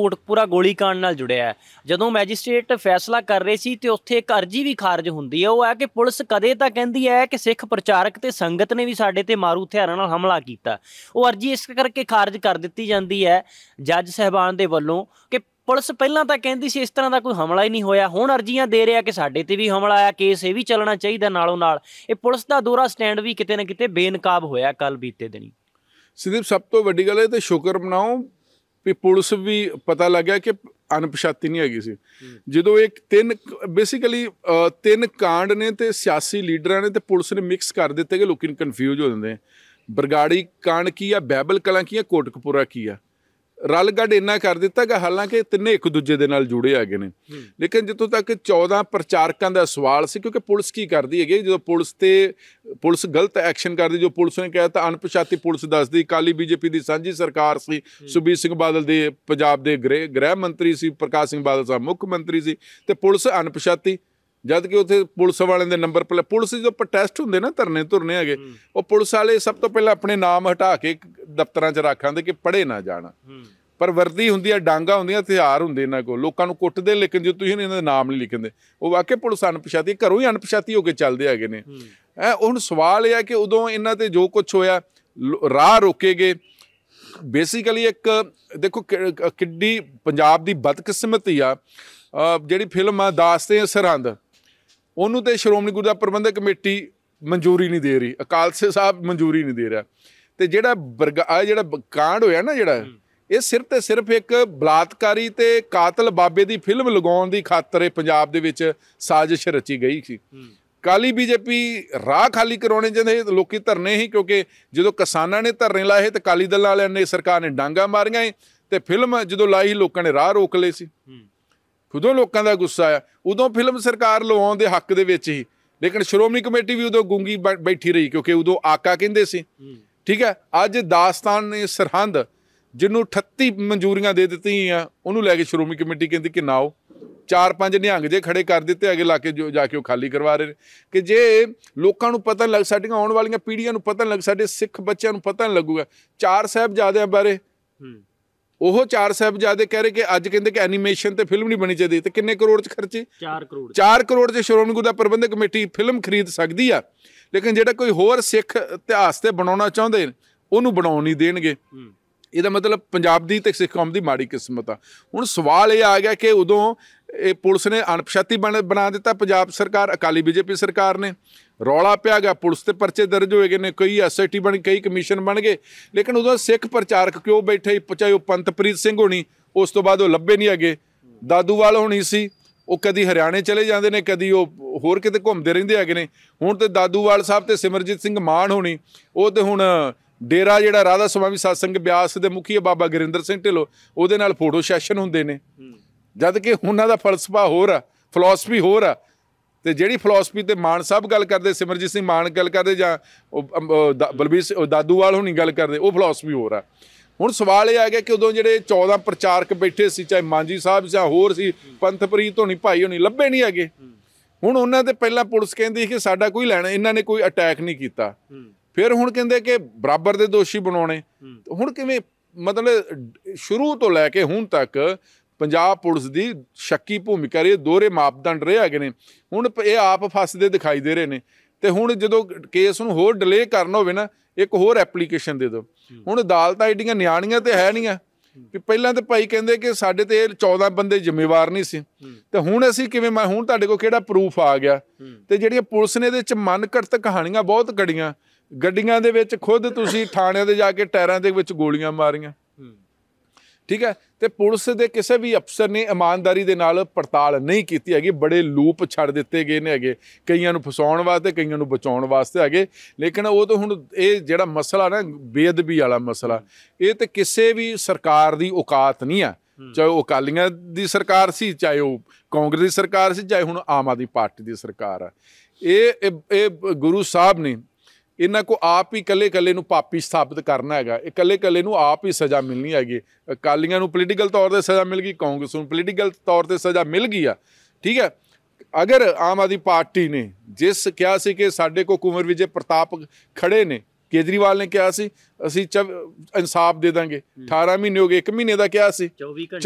ਗੋਲੀ ਗੋਲੀकांड ਨਾਲ ਜੁੜਿਆ ਹੈ ਜਦੋਂ ਮੈਜਿਸਟ੍ਰੇਟ ਫੈਸਲਾ ਕਰ ਰਹੇ ਸੀ ਤੇ ਉੱਥੇ ਇੱਕ ਅਰਜ਼ੀ ਵੀ ਖਾਰਜ ਹੁੰਦੀ ਹੈ ਉਹ ਹੈ ਕਿ ਪੁਲਿਸ ਕਦੇ ਤਾਂ ਕਹਿੰਦੀ ਹੈ ਕਿ ਸਿੱਖ ਪ੍ਰਚਾਰਕ ਤੇ ਸੰਗਤ ਨੇ ਵੀ ਸਾਡੇ ਤੇ ਮਾਰੂ ਹਥਿਆਰਾਂ ਨਾਲ ਹਮਲਾ ਕੀਤਾ ਉਹ ਅਰਜ਼ੀ ਇਸ ਕਰਕੇ ਖਾਰਜ ਕਰ ਦਿੱਤੀ ਜਾਂਦੀ ਹੈ ਜੱਜ ਸਹਿਬਾਨ ਦੇ ਵੱਲੋਂ ਕਿ ਪੁਲਿਸ ਪਹਿਲਾਂ ਤਾਂ ਕਹਿੰਦੀ ਸੀ ਇਸ ਤਰ੍ਹਾਂ ਦਾ ਕੋਈ ਹਮਲਾ ਹੀ ਨਹੀਂ ਹੋਇਆ ਹੁਣ ਅਰਜ਼ੀਆਂ ਦੇ ਰਿਹਾ ਕਿ ਸਾਡੇ ਤੇ ਵੀ ਹਮਲਾ ਆਇਆ ਕੇਸ ਇਹ ਵੀ ਚੱਲਣਾ ਚਾਹੀਦਾ ਨਾਲੋਂ ਨਾਲ ਇਹ ਪੁਲਿਸ ਦਾ ਦੋਰਾ ਸਟੈਂਡ ਵੀ ਕਿਤੇ ਨਾ ਕਿਤੇ ਬੇਨਕਾਬ ਹੋਇਆ ਕੱਲ ਬੀਤੇ ਦਿਨੀ ਸਿਦੀਪ ਸਭ ਤੋਂ ਵੱਡੀ ਗੱਲ ਇਹ ਤੇ ਸ਼ੁਕਰ ਮਨਾਓ ਵੀ ਪੁਲਿਸ ਵੀ ਪਤਾ ਲੱਗਿਆ ਕਿ ਅਨਪਛਾਤੀ ਨਹੀਂ ਹੈਗੀ ਸੀ ਜਦੋਂ ਇੱਕ ਤਿੰਨ ਬੇਸਿਕਲੀ ਤਿੰਨ ਕਾਂਡ ਨੇ ਤੇ ਸਿਆਸੀ ਲੀਡਰਾਂ ਨੇ ਤੇ ਪੁਲਿਸ ਨੇ ਮਿਕਸ ਕਰ ਦਿੱਤੇ ਕਿ ਲੋਕੀ ਕਨਫਿਊਜ਼ ਹੋ ਜਾਂਦੇ ਬਰਗਾੜੀ ਕਾਂਡ ਕੀ ਆ ਬੈਬਲ ਕਲਾਂ ਕੀ ਆ ਕੋਟਕਪੂਰਾ ਕੀ ਆ ਰਲ ਗੱਡ ਇੰਨਾ ਕਰ ਦਿੱਤਾ ਕਿ ਹਾਲਾਂਕਿ ਤਿੰਨੇ ਇੱਕ ਦੂਜੇ ਦੇ ਨਾਲ ਜੁੜੇ ਹੈਗੇ ਨੇ ਲੇਕਿਨ ਜਿੱਥੋਂ ਤੱਕ 14 ਪ੍ਰਚਾਰਕਾਂ ਦਾ ਸਵਾਲ ਸੀ ਕਿਉਂਕਿ ਪੁਲਿਸ ਕੀ ਕਰਦੀ ਹੈਗੀ ਜਦੋਂ ਪੁਲਿਸ ਤੇ ਪੁਲਿਸ ਗਲਤ ਐਕਸ਼ਨ ਕਰਦੀ ਜੋ ਪੁਲਿਸ ਨੇ ਕਿਹਾ ਤਾਂ ਅਣਪਛਾਤੀ ਪੁਲਿਸ ਦੱਸਦੀ ਕਾਲੀ ਬੀਜੇਪੀ ਦੀ ਸਾਂਝੀ ਸਰਕਾਰ ਸੀ ਸੁਬੀਰ ਸਿੰਘ ਬਾਦਲ ਦੇ ਪੰਜਾਬ ਦੇ ਗ੍ਰਹਿ ਮੰਤਰੀ ਸੀ ਪ੍ਰਕਾਸ਼ ਸਿੰਘ ਬਾਦਲ ਸਾਹਿਬ ਮੁੱਖ ਮੰਤਰੀ ਸੀ ਤੇ ਪੁਲਿਸ ਅਣਪਛਾਤੀ ਜਦ ਕਿ ਉੱਥੇ ਪੁਲਿਸ ਵਾਲਿਆਂ ਦੇ ਨੰਬਰ ਪਲੇ ਪੁਲਿਸ ਜਦੋਂ ਪ੍ਰੋਟੈਸਟ ਹੁੰਦੇ ਨਾ ਧਰਨੇ ਧੁਰਨੇ ਹੈਗੇ ਉਹ ਪੁਲਿਸ ਵਾਲੇ ਸਭ ਤੋਂ ਪਹਿਲਾਂ ਆਪਣੇ ਨਾਮ ਹਟਾ ਕੇ ਦਫ਼ਤਰਾਂ 'ਚ ਰੱਖਾਂਦੇ ਕਿ ਪੜੇ ਨਾ ਜਾਣਾ ਪਰ ਵਰਦੀ ਹੁੰਦੀ ਆ ਡਾਂਗਾ ਹੁੰਦੀਆਂ ਹਥਿਆਰ ਹੁੰਦੇ ਇਹਨਾਂ ਕੋਲ ਲੋਕਾਂ ਨੂੰ ਕੁੱਟਦੇ ਲੇਕਿਨ ਜੇ ਤੁਸੀਂ ਇਹਨਾਂ ਦੇ ਨਾਮ ਨਹੀਂ ਲਿਖਦੇ ਉਹ ਵਾਕਿਆ ਪੁਲਿਸ ਅਣਪਛਾਤੀ ਘਰੋਂ ਹੀ ਅਣਪਛਾਤੀ ਹੋ ਕੇ ਚੱਲਦੇ ਆਗੇ ਨੇ ਐ ਹੁਣ ਸਵਾਲ ਇਹ ਆ ਕਿ ਉਦੋਂ ਇਹਨਾਂ ਤੇ ਜੋ ਕੁਝ ਹੋਇਆ ਰਾਹ ਰੋਕੇਗੇ ਬੇਸਿਕਲੀ ਇੱਕ ਦੇਖੋ ਕਿੱਡੀ ਪੰਜਾਬ ਦੀ ਬਦਕਿਸਮਤੀ ਆ ਜਿਹੜੀ ਫਿਲਮ ਆ ਦਾਸਤੇ ਸਰਹੰਦ ਉਹਨੂੰ ਤੇ ਸ਼੍ਰੋਮਣੀ ਗੁਰਦੁਆਰਾ ਪ੍ਰਬੰਧਕ ਕਮੇਟੀ ਮਨਜ਼ੂਰੀ ਨਹੀਂ ਦੇ ਰਹੀ ਅਕਾਲ ਸੇ ਸਾਹਿਬ ਮਨਜ਼ੂਰੀ ਨਹੀਂ ਦੇ ਰਿਹਾ ਤੇ ਜਿਹੜਾ ਬਰਗਾ ਜਿਹੜਾ ਕਾਂਡ ਹੋਇਆ ਨਾ ਜਿਹੜਾ ਇਹ ਸਿਰਫ ਤੇ ਸਿਰਫ ਇੱਕ ਬਲਾਤਕਾਰੀ ਤੇ ਕਾਤਲ ਬਾਬੇ ਦੀ ਫਿਲਮ ਲਗਾਉਣ ਦੀ ਖਾਤਰ ਇਹ ਪੰਜਾਬ ਦੇ ਵਿੱਚ ਸਾਜ਼ਿਸ਼ ਰਚੀ ਗਈ ਸੀ ਕਾਲੀ ਬੀਜੇਪੀ ਰਾਹ ਖਾਲੀ ਕਰਾਉਣੇ ਜਾਂਦੇ ਲੋਕੀ ਧਰਨੇ ਹੀ ਕਿਉਂਕਿ ਜਦੋਂ ਕਿਸਾਨਾਂ ਨੇ ਧਰਨੇ ਲਾਏ ਤੇ ਕਾਲੀ ਦਲ ਵਾਲਿਆਂ ਨੇ ਸਰਕਾਰ ਨੇ ਡਾਂਗਾ ਮਾਰੀਆਂ ਤੇ ਫਿਲਮ ਜਦੋਂ ਲਾਈ ਲੋਕਾਂ ਨੇ ਰਾਹ ਰੋਕ ਲਏ ਸੀ ਉਦੋਂ ਲੋਕਾਂ ਦਾ ਗੁੱਸਾ ਆ ਉਦੋਂ ਫਿਲਮ ਸਰਕਾਰ ਲਵਾਉਣ ਦੇ ਹੱਕ ਦੇ ਵਿੱਚ ਹੀ ਲੇਕਿਨ ਸ਼੍ਰੋਮਣੀ ਕਮੇਟੀ ਵੀ ਉਦੋਂ ਗੁੰਗੀ ਬੈਠੀ ਰਹੀ ਕਿਉਂਕਿ ਉਦੋਂ ਆਕਾ ਕਹਿੰਦੇ ਸੀ ਠੀਕ ਹੈ ਅੱਜ ਦਾਸਤਾਨ ਨੇ ਸਰਹੰਦ ਜਿਹਨੂੰ 38 ਮਨਜ਼ੂਰੀਆਂ ਦੇ ਦਿੱਤੀਆਂ ਉਹਨੂੰ ਲੈ ਕੇ ਸ਼੍ਰੋਮਣੀ ਕਮੇਟੀ ਕਹਿੰਦੀ ਕਿ ਨਾ ਚਾਰ ਪੰਜ ਨਿਹੰਗ ਜੇ ਖੜੇ ਕਰ ਦਿੱਤੇ ਅਗੇ ਲਾ ਕੇ ਜਾ ਕੇ ਉਹ ਖਾਲੀ ਕਰਵਾ ਰਹੇ ਨੇ ਕਿ ਜੇ ਲੋਕਾਂ ਨੂੰ ਪਤਾ ਲੱਗ ਸਾਡੀਆਂ ਆਉਣ ਵਾਲੀਆਂ ਪੀੜ੍ਹੀਆਂ ਨੂੰ ਪਤਾ ਲੱਗ ਸਾਡੇ ਸਿੱਖ ਬੱਚਿਆਂ ਨੂੰ ਪਤਾ ਲੱਗੂਗਾ ਚਾਰ ਸਾਹਿਬ ਜਾਦਿਆਂ ਬਾਰੇ ਉਹ ਚਾਰ ਸਾਹਿਬਜ਼ਾਦੇ ਕਹਿ ਰਹੇ ਕਿ ਅੱਜ ਕਹਿੰਦੇ ਕਿ ਐਨੀਮੇਸ਼ਨ ਤੇ ਫਿਲਮ ਨਹੀਂ ਬਣੀ ਚਾਹੀਦੀ ਤੇ ਕਿੰਨੇ ਕਰੋੜ ਚ ਖਰਚੇ 4 ਕਰੋੜ 4 ਕਰੋੜ ਦੇ ਸ਼੍ਰੋਮਣੀ ਗੁਰਦਾ ਪ੍ਰਬੰਧਕ ਕਮੇਟੀ ਫਿਲਮ ਖਰੀਦ ਸਕਦੀ ਆ ਲੇਕਿਨ ਜਿਹੜਾ ਕੋਈ ਹੋਰ ਸਿੱਖ ਇਤਿਹਾਸ ਤੇ ਬਣਾਉਣਾ ਚਾਹੁੰਦੇ ਉਹਨੂੰ ਬਣਾਉਣ ਨਹੀਂ ਦੇਣਗੇ ਇਹਦਾ ਮਤਲਬ ਪੰਜਾਬ ਦੀ ਤੇ ਸਿੱਖ ਕੌਮ ਦੀ ਮਾੜੀ ਕਿਸਮਤ ਆ ਹੁਣ ਸਵਾਲ ਇਹ ਆ ਗਿਆ ਕਿ ਉਦੋਂ ਇਹ ਪੁਲਿਸ ਨੇ ਅਣਪਛਾਤੀ ਬਣਾ ਦਿੱਤਾ ਪੰਜਾਬ ਸਰਕਾਰ ਅਕਾਲੀ ਬੀਜੇਪੀ ਸਰਕਾਰ ਨੇ ਰੌਲਾ ਪਿਆ ਗਿਆ ਪੁਲਿਸ ਤੇ ਪਰਚੇ ਦਰਜ ਹੋਏ ਗਏ ਨੇ ਕਈ ਐਸਆਈਟੀ ਬਣ ਕਈ ਕਮਿਸ਼ਨ ਬਣ ਗਏ ਲੇਕਿਨ ਉਦੋਂ ਸਿੱਖ ਪ੍ਰਚਾਰਕ ਕਿਉਂ ਬੈਠੇ ਚਾਹੇ ਉਹ ਪੰਤਪ੍ਰੀਤ ਸਿੰਘ ਹੋਣੀ ਉਸ ਤੋਂ ਬਾਅਦ ਉਹ ਲੱਭੇ ਨਹੀਂ ਅਗੇ ਦਾਦੂਵਾਲ ਹੋਣੀ ਸੀ ਉਹ ਕਦੀ ਹਰਿਆਣੇ ਚਲੇ ਜਾਂਦੇ ਨੇ ਕਦੀ ਉਹ ਹੋਰ ਕਿਤੇ ਘੁੰਮਦੇ ਰਹਿੰਦੇ ਹੈਗੇ ਨੇ ਹੁਣ ਤੇ ਦਾਦੂਵਾਲ ਸਾਹਿਬ ਤੇ ਸਿਮਰਜੀਤ ਸਿੰਘ ਮਾਨ ਹੋਣੀ ਉਹ ਤੇ ਹੁਣ ਡੇਰਾ ਜਿਹੜਾ ਰਾਧਾ ਸੁਆਮੀ ਸਤਸੰਗ ਬਿਆਸ ਦੇ ਮੁਖੀ ਬਾਬਾ ਗਰਿੰਦਰ ਸਿੰਘ ਢਿੱਲੋਂ ਉਹਦੇ ਨਾਲ ਫੋਟੋ ਸੈਸ਼ਨ ਹੁੰਦੇ ਨੇ ਜਦ ਕਿ ਉਹਨਾਂ ਦਾ ਫਲਸਫਾ ਹੋਰ ਆ ਫਲਸਫੀ ਹੋਰ ਆ ਤੇ ਜਿਹੜੀ ਫਲਸਫੀ ਤੇ ਮਾਨ ਸਾਹਿਬ ਗੱਲ ਕਰਦੇ ਸਿਮਰਜੀਤ ਸਿੰਘ ਮਾਨ ਗੱਲ ਕਰਦੇ ਜਾਂ ਬਲਬੀਰ ਦਾਦੂਵਾਲ ਹੁਣੀ ਗੱਲ ਕਰਦੇ ਉਹ ਫਲਸਫੀ ਹੋਰ ਆ ਹੁਣ ਸਵਾਲ ਇਹ ਆ ਗਿਆ ਕਿ ਉਦੋਂ ਜਿਹੜੇ 14 ਪ੍ਰਚਾਰਕ ਬੈਠੇ ਸੀ ਚਾਹੇ ਮਾਂਜੀ ਸਾਹਿਬ ਜਾਂ ਹੋਰ ਸੀ ਪੰਥਪ੍ਰੀਤ ਹੋਣੀ ਭਾਈ ਹੋਣੀ ਲੱਭੇ ਨਹੀਂ ਹੈਗੇ ਹੁਣ ਉਹਨਾਂ ਤੇ ਪਹਿਲਾਂ ਪੁਲਿਸ ਕਹਿੰਦੀ ਕਿ ਸਾਡਾ ਕੋਈ ਲੈਣਾ ਇਹਨਾਂ ਨੇ ਕੋਈ ਅਟੈਕ ਨਹੀਂ ਕੀਤਾ ਫਿਰ ਹੁਣ ਕਹਿੰਦੇ ਕਿ ਬਰਾਬਰ ਦੇ ਦੋਸ਼ੀ ਬਣਾਉਣੇ ਹੁਣ ਕਿਵੇਂ ਮਤਲਬ ਸ਼ੁਰੂ ਤੋਂ ਲੈ ਕੇ ਹੁਣ ਤੱਕ ਪੰਜਾਬ ਪੁਲਿਸ ਦੀ ਸ਼ੱਕੀ ਭੂਮਿਕਾ ਰਹੀ ਦੋਹਰੇ ਮਾਪਦੰਡ ਰਹੇ ਹੈਗੇ ਨੇ ਹੁਣ ਇਹ ਆਪ ਫਸਦੇ ਦਿਖਾਈ ਦੇ ਰਹੇ ਨੇ ਤੇ ਹੁਣ ਜਦੋਂ ਕੇਸ ਨੂੰ ਹੋਰ ਡਿਲੇ ਕਰਨ ਹੋਵੇ ਨਾ ਇੱਕ ਹੋਰ ਐਪਲੀਕੇਸ਼ਨ ਦੇ ਦਿਓ ਹੁਣ ਅਦਾਲਤਾਂ ਐਡੀਆਂ ਨਿਆਣੀਆਂ ਤੇ ਹੈ ਨਹੀਂ ਆ ਕਿ ਪਹਿਲਾਂ ਤੇ ਭਾਈ ਕਹਿੰਦੇ ਕਿ ਸਾਡੇ ਤੇ 14 ਬੰਦੇ ਜ਼ਿੰਮੇਵਾਰ ਨਹੀਂ ਸੀ ਤੇ ਹੁਣ ਅਸੀਂ ਕਿਵੇਂ ਮੈਂ ਹੁਣ ਤੁਹਾਡੇ ਕੋਲ ਕਿਹੜਾ ਪ੍ਰੂਫ ਆ ਗਿਆ ਤੇ ਜਿਹੜੀਆਂ ਪੁਲਿਸ ਨੇ ਇਹਦੇ ਵਿੱਚ ਘੜਤ ਕਹਾਣੀਆਂ ਬਹੁਤ ਕੜੀਆਂ ਗੱਡੀਆਂ ਦੇ ਵਿੱਚ ਖੁਦ ਤੁਸੀਂ ਥਾਣਿਆਂ ਦੇ ਜਾ ਕੇ ਟਾਇਰਾਂ ਦੇ ਵਿੱਚ ਗੋਲੀਆਂ ਮਾਰੀਆਂ ਠੀਕ ਹੈ ਤੇ ਪੁਲਿਸ ਦੇ ਕਿਸੇ ਵੀ ਅਫਸਰ ਨੇ ਇਮਾਨਦਾਰੀ ਦੇ ਨਾਲ ਪੜਤਾਲ ਨਹੀਂ ਕੀਤੀ ਹੈਗੀ ਬੜੇ ਲੂਪ ਛੱਡ ਦਿੱਤੇ ਗਏ ਨੇ ਹੈਗੇ ਕਈਆਂ ਨੂੰ ਫਸਾਉਣ ਵਾਸਤੇ ਕਈਆਂ ਨੂੰ ਬਚਾਉਣ ਵਾਸਤੇ ਹੈਗੇ ਲੇਕਿਨ ਉਹ ਤਾਂ ਹੁਣ ਇਹ ਜਿਹੜਾ ਮਸਲਾ ਨਾ ਬੇਅਦਬੀ ਵਾਲਾ ਮਸਲਾ ਇਹ ਤੇ ਕਿਸੇ ਵੀ ਸਰਕਾਰ ਦੀ ਔਕਾਤ ਨਹੀਂ ਆ ਚਾਹੇ ਉਹ ਅਕਾਲੀਆਂ ਦੀ ਸਰਕਾਰ ਸੀ ਚਾਹੇ ਉਹ ਕਾਂਗਰਸ ਦੀ ਸਰਕਾਰ ਸੀ ਚਾਹੇ ਹੁਣ ਆਮ ਆਦਮੀ ਪਾਰਟੀ ਦੀ ਸਰਕਾਰ ਆ ਇਹ ਇਹ ਗੁਰੂ ਸਾਹਿਬ ਨੇ ਇਹਨਾਂ ਕੋ ਆਪ ਹੀ ਕੱਲੇ ਕੱਲੇ ਨੂੰ ਪਾਪੀ ਸਥਾਪਿਤ ਕਰਨਾ ਹੈਗਾ ਇਹ ਕੱਲੇ ਕੱਲੇ ਨੂੰ ਆਪ ਹੀ ਸਜ਼ਾ ਮਿਲਣੀ ਹੈਗੀ ਅਕਾਲੀਆਂ ਨੂੰ ਪੋਲੀਟੀਕਲ ਤੌਰ ਤੇ ਸਜ਼ਾ ਮਿਲ ਗਈ ਕਾਂਗਰਸ ਨੂੰ ਪੋਲੀਟੀਕਲ ਤੌਰ ਤੇ ਸਜ਼ਾ ਮਿਲ ਗਈ ਆ ਠੀਕ ਹੈ ਅਗਰ ਆਮ ਆਦੀ ਪਾਰਟੀ ਨੇ ਜਿਸ ਕਿਹਾ ਸੀ ਕਿ ਸਾਡੇ ਕੋ ਕੁਮਰ ਵਿਜੇ ਪ੍ਰਤਾਪ ਖੜੇ ਨੇ ਕੇਜਰੀਵਾਲ ਨੇ ਕਿਹਾ ਸੀ ਅਸੀਂ ਇਨਸਾਫ ਦੇ ਦਾਂਗੇ 18 ਮਹੀਨੇ ਹੋ ਗਏ 1 ਮਹੀਨੇ ਦਾ ਕਿਹਾ ਸੀ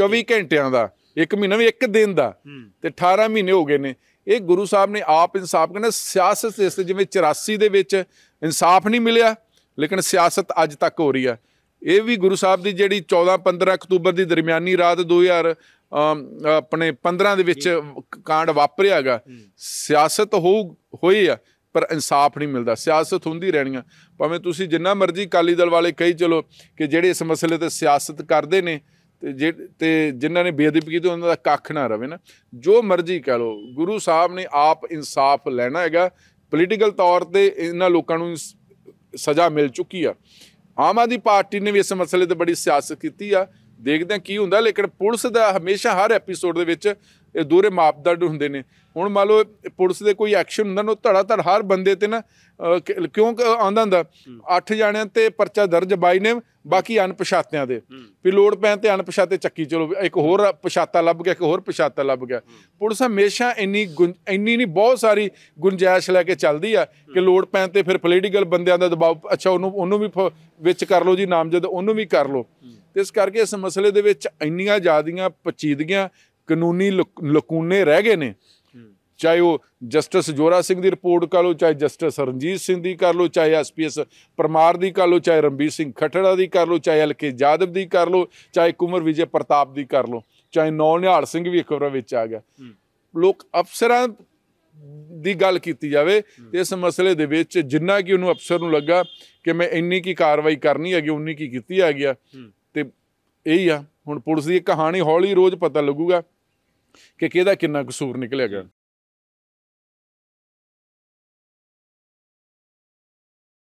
24 ਘੰਟਿਆਂ ਦਾ 1 ਮਹੀਨਾ ਵੀ 1 ਦਿਨ ਦਾ ਤੇ 18 ਮਹੀਨੇ ਹੋ ਗਏ ਨੇ ਇਹ ਗੁਰੂ ਸਾਹਿਬ ਨੇ ਆਪ ਇਨਸਾਫ ਕਹਿੰਦਾ ਸਿਆਸਤ ਇਸ ਜਿਵੇਂ 84 ਦੇ ਵਿੱਚ ਇਨਸਾਫ ਨਹੀਂ ਮਿਲਿਆ ਲੇਕਿਨ ਸਿਆਸਤ ਅੱਜ ਤੱਕ ਹੋ ਰਹੀ ਹੈ ਇਹ ਵੀ ਗੁਰੂ ਸਾਹਿਬ ਦੀ ਜਿਹੜੀ 14 15 ਅਕਤੂਬਰ ਦੀ ਦਰਮਿਆਨੀ ਰਾਤ 2000 ਆਪਣੇ 15 ਦੇ ਵਿੱਚ ਕਾਂਡ ਵਾਪਰਿਆਗਾ ਸਿਆਸਤ ਹੋ ਹੋਈ ਆ ਪਰ ਇਨਸਾਫ ਨਹੀਂ ਮਿਲਦਾ ਸਿਆਸਤ ਹੁੰਦੀ ਆ ਭਾਵੇਂ ਤੁਸੀਂ ਜਿੰਨਾ ਮਰਜ਼ੀ ਕਾਲੀ ਦਲ ਵਾਲੇ ਕਹੀ ਚਲੋ ਕਿ ਜਿਹੜੇ ਇਸ ਮਸਲੇ ਤੇ ਸਿਆਸਤ ਕਰਦੇ ਨੇ ਤੇ ਤੇ ਜਿਨ੍ਹਾਂ ਨੇ ਬੇਅਦਬੀ ਕੀਤੀ ਉਹਨਾਂ ਦਾ ਕੱਖ ਨਾ ਰਵੇ ਨਾ ਜੋ ਮਰਜ਼ੀ ਕਹ ਲੋ ਗੁਰੂ ਸਾਹਿਬ ਨੇ ਆਪ ਇਨਸਾਫ ਲੈਣਾ ਹੈਗਾ ਪੋਲੀਟੀਕਲ ਤੌਰ ਤੇ ਇਹਨਾਂ ਲੋਕਾਂ ਨੂੰ ਸਜ਼ਾ ਮਿਲ ਚੁੱਕੀ ਆ ਆਮ ਆਦੀ ਪਾਰਟੀ ਨੇ ਵੀ ਇਸ ਮਸਲੇ ਤੇ ਬੜੀ ਸਿਆਸਤ ਕੀਤੀ ਆ ਦੇਖਦੇ ਆ ਕੀ ਹੁੰਦਾ ਲੇਕਿਨ ਪੁਲਿਸ ਦਾ ਹਮੇਸ਼ਾ ਹਰ ਐਪੀਸੋਡ ਦੇ ਵਿੱਚ ਇਹ ਦੋਰੇ ਮਾਪਦੰਡ ਹੁੰਦੇ ਨੇ ਹੁਣ ਮੰਨ ਲਓ ਪੁਲਿਸ ਦੇ ਕੋਈ ਐਕਸ਼ਨ ਹੁੰਦਾ ਨਾ ਉਹ ਧੜਾ ਧੜ ਹਰ ਬੰਦੇ ਤੇ ਨਾ ਕਿਉਂ ਆਉਂਦਾ ਹੁੰਦਾ ਅੱਠ ਜਾਣਿਆਂ ਤੇ ਪਰਚਾ ਦਰਜ ਬਾਈ ਨੇ ਬਾਕੀ ਅਣਪਛਾਤਿਆਂ ਦੇ ਵੀ ਲੋੜ ਪੈਣ ਤੇ ਅਣਪਛਾਤੇ ਚੱਕੀ ਚਲੋ ਇੱਕ ਹੋਰ ਪਛਾਤਾ ਲੱਭ ਗਿਆ ਇੱਕ ਹੋਰ ਪਛਾਤਾ ਲੱਭ ਗਿਆ ਪੁਲਿਸ ਹਮੇਸ਼ਾ ਇੰਨੀ ਇੰਨੀ ਨਹੀਂ ਬਹੁਤ ਸਾਰੀ ਗੁੰਜਾਇਸ਼ ਲੈ ਕੇ ਚੱਲਦੀ ਆ ਕਿ ਲੋੜ ਪੈਣ ਤੇ ਫਿਰ ਪੋਲੀਟੀਕਲ ਬੰਦਿਆਂ ਦਾ ਦਬਾਅ ਅੱਛਾ ਉਹਨੂੰ ਉਹਨੂੰ ਵੀ ਵਿੱਚ ਕਰ ਲਓ ਜੀ ਨਾਮਜ਼ਦ ਉਹਨੂੰ ਵੀ ਕਰ ਲਓ ਇਸ ਕਰਕੇ ਇਸ ਮਸਲੇ ਦੇ ਵਿੱਚ ਇੰਨੀਆਂ ਜ਼ਿਆਦੀਆਂ ਪਚੀਦਗੀਆਂ ਕਾਨੂੰਨੀ ਲਕੂਨੇ ਰਹਿ ਗਏ ਨੇ ਚਾਹੇ ਉਹ ਜਸਟਿਸ ਜੋਰਾ ਸਿੰਘ ਦੀ ਰਿਪੋਰਟ ਕਰ ਲੋ ਚਾਹੇ ਜਸਟਿਸ ਰਣਜੀਤ ਸਿੰਘ ਦੀ ਕਰ ਲੋ ਚਾਹੇ ਐਸਪੀਐਸ ਪਰਮਾਰ ਦੀ ਕਰ ਲੋ ਚਾਹੇ ਰਣਬੀਰ ਸਿੰਘ ਖਟੜਾ ਦੀ ਕਰ ਲੋ ਚਾਹੇ ਹਲਕੇ ਜਾਦਵ ਦੀ ਕਰ ਲੋ ਚਾਹੇ ਕੁਮਰ ਵਿਜੇ ਪ੍ਰਤਾਪ ਦੀ ਕਰ ਲੋ ਚਾਹੇ ਨੌ ਨਿਹਾਲ ਸਿੰਘ ਵੀ ਇੱਕ ਵਾਰ ਵਿੱਚ ਆ ਗਿਆ ਲੋਕ ਅਫਸਰਾਂ ਦੀ ਗੱਲ ਕੀਤੀ ਜਾਵੇ ਤੇ ਇਸ ਮਸਲੇ ਦੇ ਵਿੱਚ ਜਿੰਨਾ ਕਿ ਉਹਨੂੰ ਅਫਸਰ ਨੂੰ ਲੱਗਾ ਕਿ ਮੈਂ ਇੰਨੀ ਕੀ ਕਾਰਵਾਈ ਕਰਨੀ ਹੈਗੀ ਉਨੀ ਕੀ ਕੀਤੀ ਹੈਗੀ ਆ ਤੇ ਇਹੀ ਆ ਹੁਣ ਪੁਲਿਸ ਦੀ ਕਹਾਣੀ ਹੌਲੀ ਰੋਜ਼ ਪਤਾ ਲੱਗੂਗਾ ਕਿ ਕਿਹਦਾ ਕਿੰਨਾ ਕਸੂਰ ਨਿਕਲਿਆ ਗਿਆ